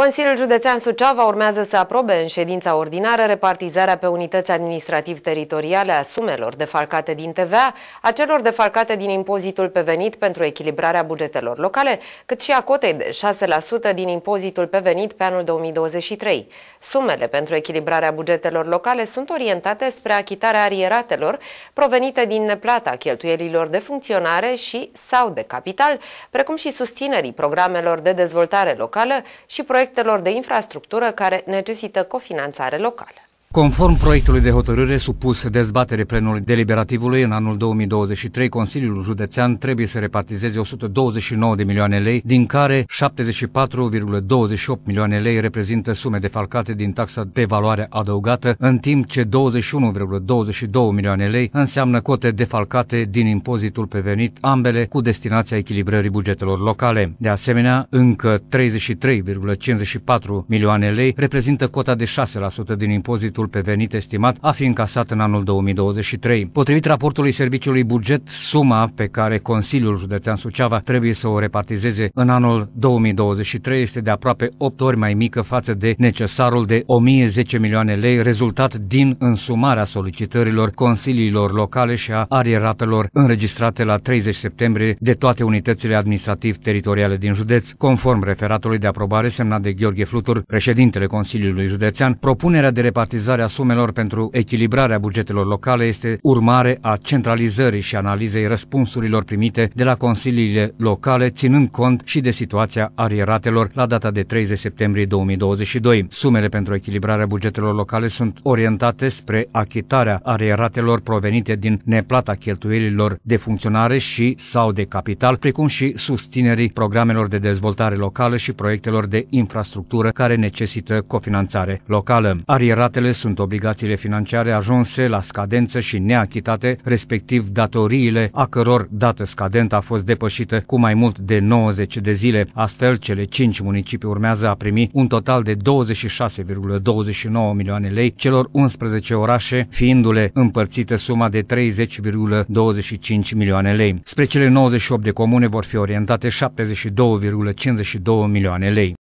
Consiliul Județean Suceava urmează să aprobe în ședința ordinară repartizarea pe unități administrativ-teritoriale a sumelor defalcate din TVA, a celor defalcate din impozitul pe venit pentru echilibrarea bugetelor locale, cât și a cotei de 6% din impozitul pe venit pe anul 2023. Sumele pentru echilibrarea bugetelor locale sunt orientate spre achitarea arieratelor provenite din neplata cheltuielilor de funcționare și sau de capital, precum și susținerii programelor de dezvoltare locală și proiecte proiectelor de infrastructură care necesită cofinanțare locală. Conform proiectului de hotărâre supus dezbatere plenului deliberativului, în anul 2023, Consiliul Județean trebuie să repartizeze 129 de milioane lei, din care 74,28 milioane lei reprezintă sume defalcate din taxa de valoare adăugată, în timp ce 21,22 milioane lei înseamnă cote defalcate din impozitul pe venit, ambele cu destinația echilibrării bugetelor locale. De asemenea, încă 33,54 milioane lei reprezintă cota de 6% din impozitul impactul pe venit estimat a fi încasat în anul 2023. Potrivit raportului Serviciului Buget, suma pe care Consiliul Județean Suceava trebuie să o repartizeze în anul 2023 este de aproape 8 ori mai mică față de necesarul de 1010 milioane lei rezultat din însumarea solicitărilor consiliilor locale și a arieratelor înregistrate la 30 septembrie de toate unitățile administrativ-teritoriale din județ. Conform referatului de aprobare semnat de Gheorghe Flutur, președintele Consiliului Județean, propunerea de repartizare Utilizarea sumelor pentru echilibrarea bugetelor locale este urmare a centralizării și analizei răspunsurilor primite de la consiliile locale, ținând cont și de situația arieratelor la data de 30 septembrie 2022. Sumele pentru echilibrarea bugetelor locale sunt orientate spre achitarea arieratelor provenite din neplata cheltuielilor de funcționare și sau de capital, precum și susținerii programelor de dezvoltare locală și proiectelor de infrastructură care necesită cofinanțare locală. Arieratele sunt obligațiile financiare ajunse la scadență și neachitate, respectiv datoriile a căror dată scadentă a fost depășită cu mai mult de 90 de zile. Astfel, cele 5 municipii urmează a primi un total de 26,29 milioane lei, celor 11 orașe fiindu-le împărțită suma de 30,25 milioane lei. Spre cele 98 de comune vor fi orientate 72,52 milioane lei.